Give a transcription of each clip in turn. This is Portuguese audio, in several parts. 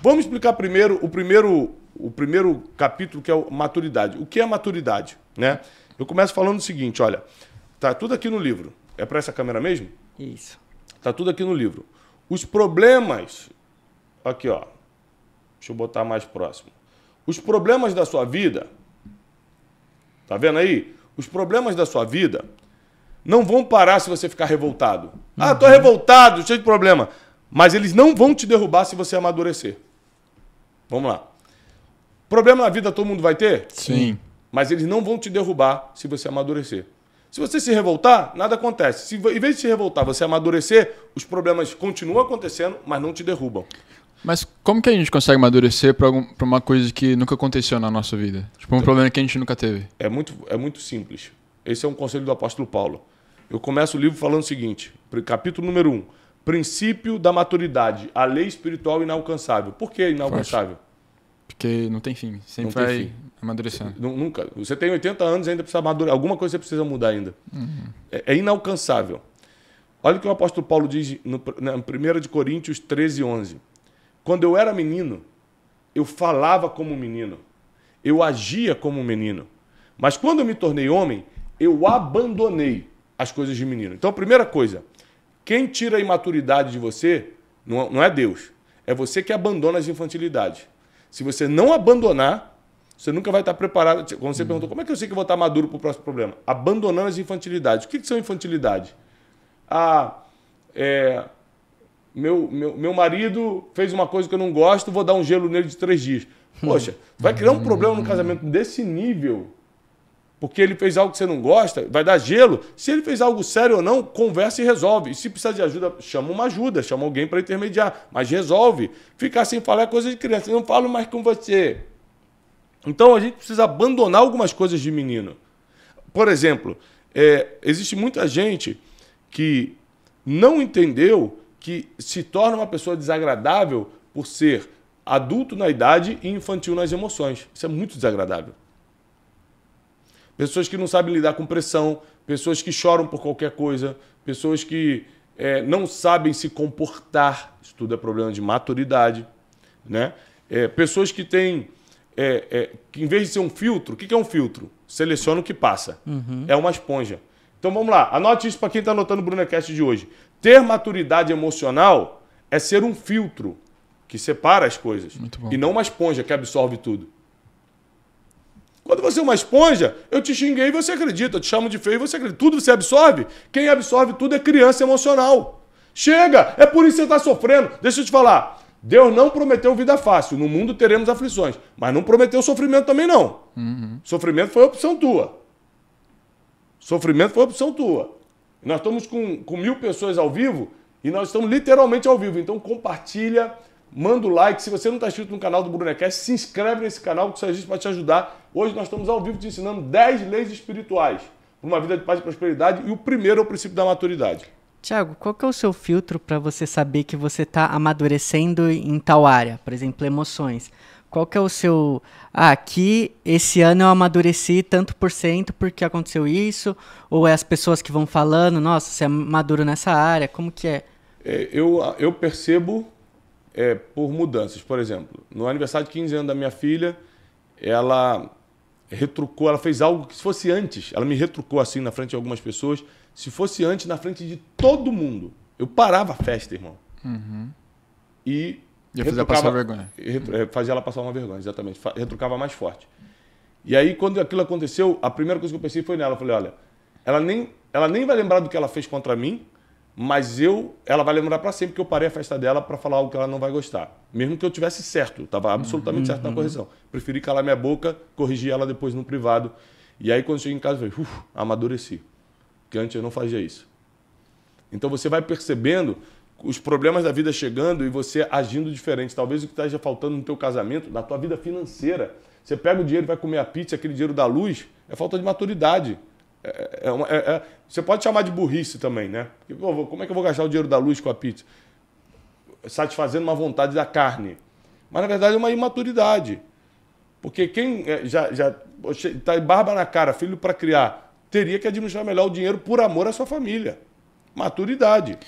Vamos explicar primeiro o primeiro o primeiro capítulo que é o maturidade. O que é maturidade, né? Eu começo falando o seguinte, olha, tá tudo aqui no livro. É para essa câmera mesmo? Isso. Tá tudo aqui no livro. Os problemas aqui, ó. Deixa eu botar mais próximo. Os problemas da sua vida Tá vendo aí? Os problemas da sua vida não vão parar se você ficar revoltado. Ah, tô uhum. revoltado, cheio de problema. Mas eles não vão te derrubar se você amadurecer. Vamos lá. Problema na vida todo mundo vai ter? Sim. Mas eles não vão te derrubar se você amadurecer. Se você se revoltar, nada acontece. Se em vez de se revoltar, você amadurecer, os problemas continuam acontecendo, mas não te derrubam. Mas como que a gente consegue amadurecer para uma coisa que nunca aconteceu na nossa vida? Tipo, um então, problema que a gente nunca teve. É muito, é muito simples. Esse é um conselho do apóstolo Paulo. Eu começo o livro falando o seguinte, capítulo número 1. Um, Princípio da maturidade, a lei espiritual inalcançável. Por que inalcançável? Forte. Porque não tem fim, sempre não vai fim. amadurecendo. Nunca. Você tem 80 anos ainda precisa amadurecer. Alguma coisa você precisa mudar ainda. Uhum. É, é, inalcançável. Olha o que o apóstolo Paulo diz no, na 1 de Coríntios 13, 11. Quando eu era menino, eu falava como menino. Eu agia como menino. Mas quando eu me tornei homem, eu abandonei as coisas de menino. Então, a primeira coisa, quem tira a imaturidade de você é, não é Deus. É você que abandona as infantilidades. Se você não abandonar, você nunca vai estar preparado. Quando você uhum. perguntou como é que eu sei que eu vou estar maduro para o próximo problema? Abandonando as infantilidades. O que, que são infantilidades? Ah, é, meu, meu, meu marido fez uma coisa que eu não gosto, vou dar um gelo nele de três dias. Hum. Poxa, vai criar um hum. problema no casamento desse nível porque ele fez algo que você não gosta, vai dar gelo. Se ele fez algo sério ou não, conversa e resolve. E se precisar de ajuda, chama uma ajuda, chama alguém para intermediar, mas resolve. Ficar sem falar é coisa de criança. Eu não falo mais com você. Então a gente precisa abandonar algumas coisas de menino. Por exemplo, é, existe muita gente que não entendeu que se torna uma pessoa desagradável por ser adulto na idade e infantil nas emoções. Isso é muito desagradável. Pessoas que não sabem lidar com pressão, pessoas que choram por qualquer coisa, pessoas que é, não sabem se comportar. Isso tudo é problema de maturidade. Né? É, pessoas que têm. É, é que em vez de ser um filtro, o que é um filtro? Seleciona o que passa. Uhum. É uma esponja. Então vamos lá, anote isso para quem está anotando o Brunecast de hoje. Ter maturidade emocional é ser um filtro que separa as coisas. E não uma esponja que absorve tudo. Quando você é uma esponja, eu te xinguei e você acredita, eu te chamo de feio e você acredita. Tudo você absorve. Quem absorve tudo é criança emocional. Chega! É por isso que você está sofrendo. Deixa eu te falar. Deus não prometeu vida fácil. No mundo teremos aflições. Mas não prometeu sofrimento também, não. Uhum. Sofrimento foi opção tua. Sofrimento foi opção tua. Nós estamos com, com mil pessoas ao vivo e nós estamos literalmente ao vivo. Então compartilha manda o like. Se você não está inscrito no canal do Brunecast, se inscreve nesse canal que só existe para te ajudar. Hoje nós estamos ao vivo te ensinando 10 leis espirituais para uma vida de paz e prosperidade. E o primeiro é o princípio da maturidade. Tiago, qual que é o seu filtro para você saber que você está amadurecendo em tal área? Por exemplo, emoções. Qual que é o seu... Ah, aqui, esse ano eu amadureci tanto por cento porque aconteceu isso? Ou é as pessoas que vão falando, nossa, você é maduro nessa área, como que é? é eu, eu percebo é, por mudanças. Por exemplo, no aniversário de 15 anos da minha filha, ela retrucou, ela fez algo que se fosse antes, ela me retrucou assim na frente de algumas pessoas, se fosse antes na frente de todo mundo, eu parava a festa, irmão. Uhum. E Ia fazer ela passar vergonha. É, fazia ela passar uma vergonha, exatamente. Retrucava mais forte. E aí, quando aquilo aconteceu, a primeira coisa que eu pensei foi nela. Eu falei, olha, ela nem, ela nem vai lembrar do que ela fez contra mim, mas eu, ela vai lembrar para sempre que eu parei a festa dela para falar algo que ela não vai gostar. Mesmo que eu tivesse certo, estava absolutamente uhum, certo na uhum. correção. Preferi calar minha boca, corrigir ela depois no privado. E aí quando cheguei em casa, eu falei, amadureci. Porque antes eu não fazia isso. Então você vai percebendo os problemas da vida chegando e você agindo diferente. Talvez o que esteja faltando no teu casamento, na tua vida financeira. Você pega o dinheiro e vai comer a pizza, aquele dinheiro da luz, é falta de maturidade. É, é, é, é, você pode chamar de burrice também, né? Porque, pô, como é que eu vou gastar o dinheiro da luz com a pizza? Satisfazendo uma vontade da carne. Mas, na verdade, é uma imaturidade. Porque quem é, já está barba na cara, filho para criar, teria que administrar melhor o dinheiro por amor à sua família. Maturidade.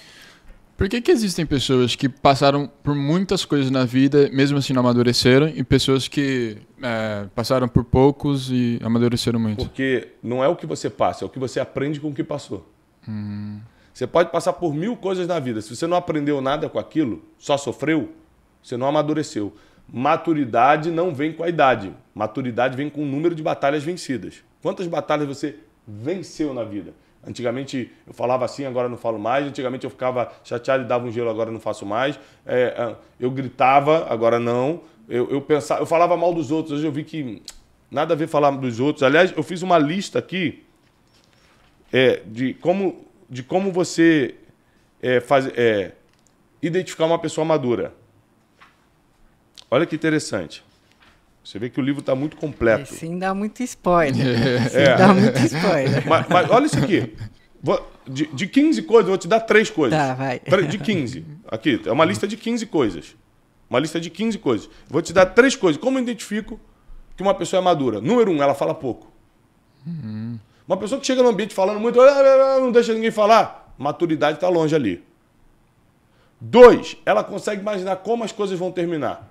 Por que, que existem pessoas que passaram por muitas coisas na vida, mesmo assim não amadureceram, e pessoas que é, passaram por poucos e amadureceram muito? Porque não é o que você passa, é o que você aprende com o que passou. Hum. Você pode passar por mil coisas na vida. Se você não aprendeu nada com aquilo, só sofreu, você não amadureceu. Maturidade não vem com a idade. Maturidade vem com o número de batalhas vencidas. Quantas batalhas você venceu na vida? Antigamente eu falava assim, agora não falo mais. Antigamente eu ficava chateado e dava um gelo, agora não faço mais. É, é, eu gritava, agora não. Eu, eu, pensava, eu falava mal dos outros. Hoje eu vi que nada a ver falar dos outros. Aliás, eu fiz uma lista aqui é, de, como, de como você é, faz, é, identificar uma pessoa madura. Olha que interessante. Você vê que o livro está muito completo. sim, dá muito spoiler. É. é. dá muito spoiler. Mas, mas olha isso aqui. de, de 15 coisas, eu vou te dar três coisas. Tá, vai. De 15. Aqui, é uma lista de 15 coisas. Uma lista de 15 coisas. Vou te dar três coisas. Como eu identifico que uma pessoa é madura? Número um, ela fala pouco. Uhum. Uma pessoa que chega no ambiente falando muito, ah, ah, ah", não deixa ninguém falar, maturidade está longe ali. Dois, ela consegue imaginar como as coisas vão terminar.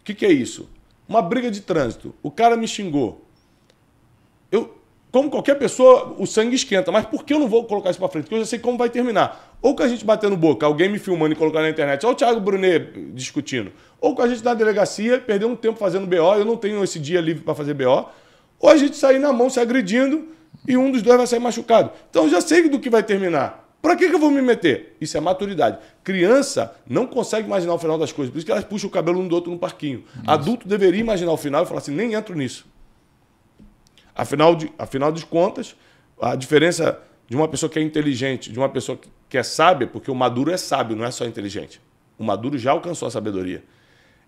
O que, que é isso? Uma briga de trânsito. O cara me xingou. Eu, como qualquer pessoa, o sangue esquenta. Mas por que eu não vou colocar isso para frente? Porque eu já sei como vai terminar. Ou com a gente batendo boca, alguém me filmando e colocando na internet, ou o Thiago Brunet discutindo. Ou com a gente na delegacia, perder um tempo fazendo BO, eu não tenho esse dia livre para fazer BO. Ou a gente sair na mão se agredindo e um dos dois vai sair machucado. Então eu já sei do que vai terminar. Para que, que eu vou me meter? Isso é maturidade. Criança não consegue imaginar o final das coisas, por isso que elas puxam o cabelo um do outro no parquinho. Adulto deveria imaginar o final e falar assim: nem entro nisso. Afinal de, afinal de contas, a diferença de uma pessoa que é inteligente, de uma pessoa que é sábia, porque o maduro é sábio, não é só inteligente. O maduro já alcançou a sabedoria.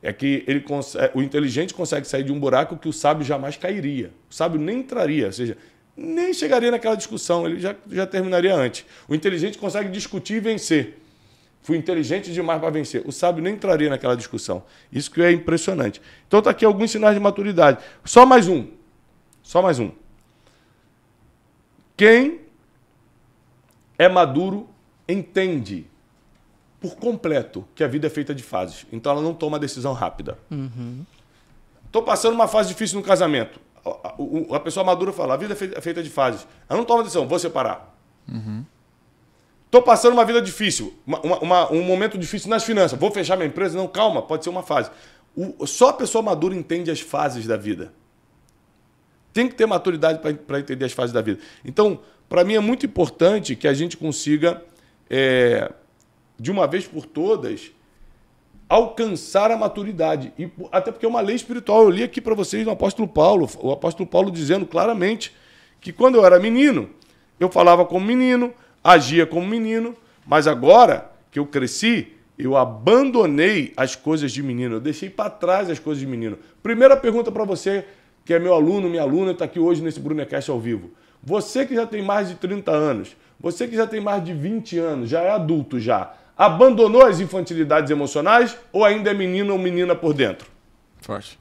É que ele consegue, é, o inteligente consegue sair de um buraco que o sábio jamais cairia. O sábio nem entraria. Ou seja, nem chegaria naquela discussão, ele já, já terminaria antes. O inteligente consegue discutir e vencer. Fui inteligente demais para vencer. O sábio nem entraria naquela discussão. Isso que é impressionante. Então está aqui alguns sinais de maturidade. Só mais um. Só mais um. Quem é maduro entende por completo que a vida é feita de fases. Então ela não toma decisão rápida. Estou uhum. passando uma fase difícil no casamento a, a, pessoa madura fala, a vida é, é feita de fases. Ela não toma decisão, vou separar. Uhum. Tô passando uma vida difícil, uma, uma, um momento difícil nas finanças. Vou fechar minha empresa? Não, calma, pode ser uma fase. O, só a pessoa madura entende as fases da vida. Tem que ter maturidade para entender as fases da vida. Então, para mim é muito importante que a gente consiga, é, de uma vez por todas, alcançar a maturidade. E, até porque é uma lei espiritual. Eu li aqui para vocês no apóstolo Paulo, o apóstolo Paulo dizendo claramente que quando eu era menino, eu falava como menino, agia como menino, mas agora que eu cresci, eu abandonei as coisas de menino, eu deixei para trás as coisas de menino. Primeira pergunta para você, que é meu aluno, minha aluna, está aqui hoje nesse Brunecast ao vivo. Você que já tem mais de 30 anos, você que já tem mais de 20 anos, já é adulto já, abandonou as infantilidades emocionais ou ainda é menino ou menina por dentro? Forte.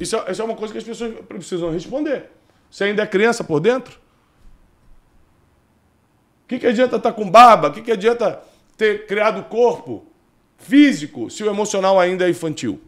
Isso é, isso é uma coisa que as pessoas precisam responder. Você ainda é criança por dentro? O que, que adianta estar tá com barba? O que, que adianta ter criado corpo físico se o emocional ainda é infantil?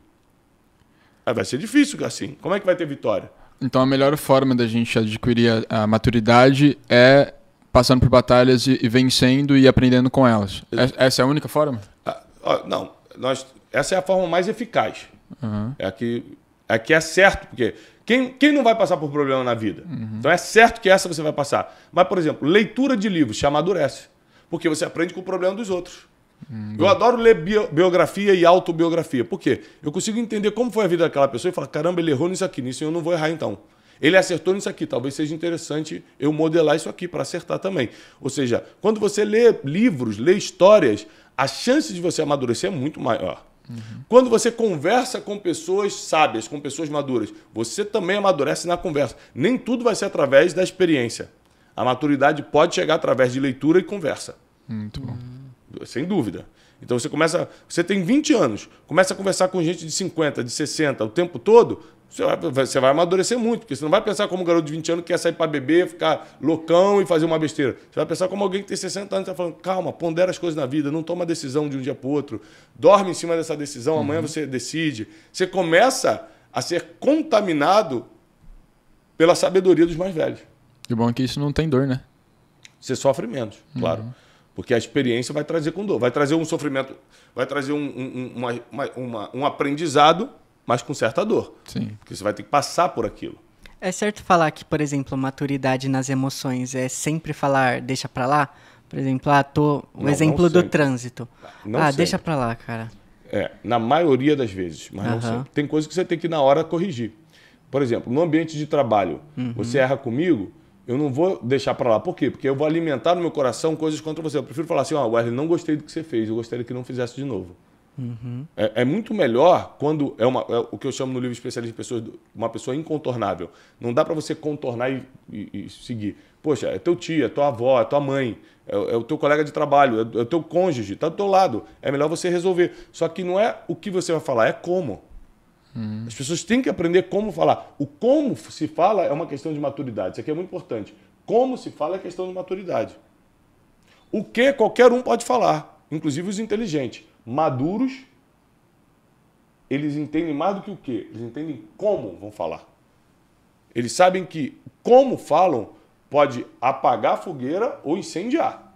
Aí vai ser difícil, assim. Como é que vai ter vitória? Então a melhor forma da gente adquirir a, a maturidade é passando por batalhas e, e vencendo e aprendendo com elas. Essa é a única forma? Ah, não, nós, essa é a forma mais eficaz. Uhum. É que, é que é certo, porque quem, quem não vai passar por problema na vida? Uhum. Então é certo que essa você vai passar. Mas, por exemplo, leitura de livros te amadurece, porque você aprende com o problema dos outros. Hum, eu adoro ler bio, biografia e autobiografia. Por quê? Eu consigo entender como foi a vida daquela pessoa e falar: caramba, ele errou nisso aqui, nisso eu não vou errar então. Ele acertou nisso aqui, talvez seja interessante eu modelar isso aqui para acertar também. Ou seja, quando você lê livros, lê histórias, a chance de você amadurecer é muito maior. Uhum. Quando você conversa com pessoas sábias, com pessoas maduras, você também amadurece na conversa. Nem tudo vai ser através da experiência. A maturidade pode chegar através de leitura e conversa. Muito bom. Hum, sem dúvida. Então você começa, você tem 20 anos, começa a conversar com gente de 50, de 60 o tempo todo, você vai, você vai amadurecer muito, porque você não vai pensar como um garoto de 20 anos que quer sair para beber, ficar loucão e fazer uma besteira. Você vai pensar como alguém que tem 60 anos e está falando, calma, pondera as coisas na vida, não toma decisão de um dia para outro, dorme em cima dessa decisão, uhum. amanhã você decide. Você começa a ser contaminado pela sabedoria dos mais velhos. Que bom que isso não tem dor, né? Você sofre menos, uhum. claro. Uhum. Porque a experiência vai trazer com dor, vai trazer um sofrimento, vai trazer um, um, uma, uma, um aprendizado mas com certa dor. Sim. Porque você vai ter que passar por aquilo. É certo falar que, por exemplo, maturidade nas emoções é sempre falar deixa pra lá? Por exemplo, ah, tô... o não, exemplo não do trânsito. Não ah, sempre. deixa pra lá, cara. É, na maioria das vezes, mas uhum. não sempre. Tem coisas que você tem que, na hora, corrigir. Por exemplo, no ambiente de trabalho, uhum. você erra comigo, eu não vou deixar para lá. Por quê? Porque eu vou alimentar no meu coração coisas contra você. Eu prefiro falar assim, ó, oh, Wesley, não gostei do que você fez, eu gostaria que não fizesse de novo. Uhum. É, é, muito melhor quando é, uma, é o que eu chamo no livro especialista de pessoas, uma pessoa incontornável. Não dá para você contornar e, e, e, seguir. Poxa, é teu tio, é tua avó, é tua mãe, é, é o teu colega de trabalho, é, o é teu cônjuge, está do teu lado. É melhor você resolver. Só que não é o que você vai falar, é como. Uhum. As pessoas têm que aprender como falar. O como se fala é uma questão de maturidade. Isso aqui é muito importante. Como se fala é questão de maturidade. O que qualquer um pode falar, inclusive os inteligentes maduros, eles entendem mais do que o que, eles entendem como vão falar. Eles sabem que como falam pode apagar a fogueira ou incendiar.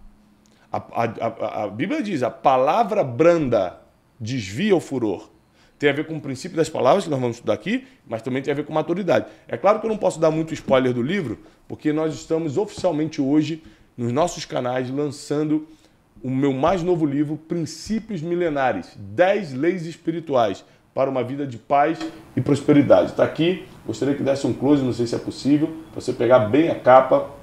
A, a, a, a, Bíblia diz: a palavra branda desvia o furor. Tem a ver com o princípio das palavras que nós vamos estudar aqui, mas também tem a ver com maturidade. É claro que eu não posso dar muito spoiler do livro, porque nós estamos oficialmente hoje nos nossos canais lançando o meu mais novo livro, Princípios Milenares: 10 Leis Espirituais para uma Vida de Paz e Prosperidade. Está aqui, gostaria que desse um close, não sei se é possível, para você pegar bem a capa.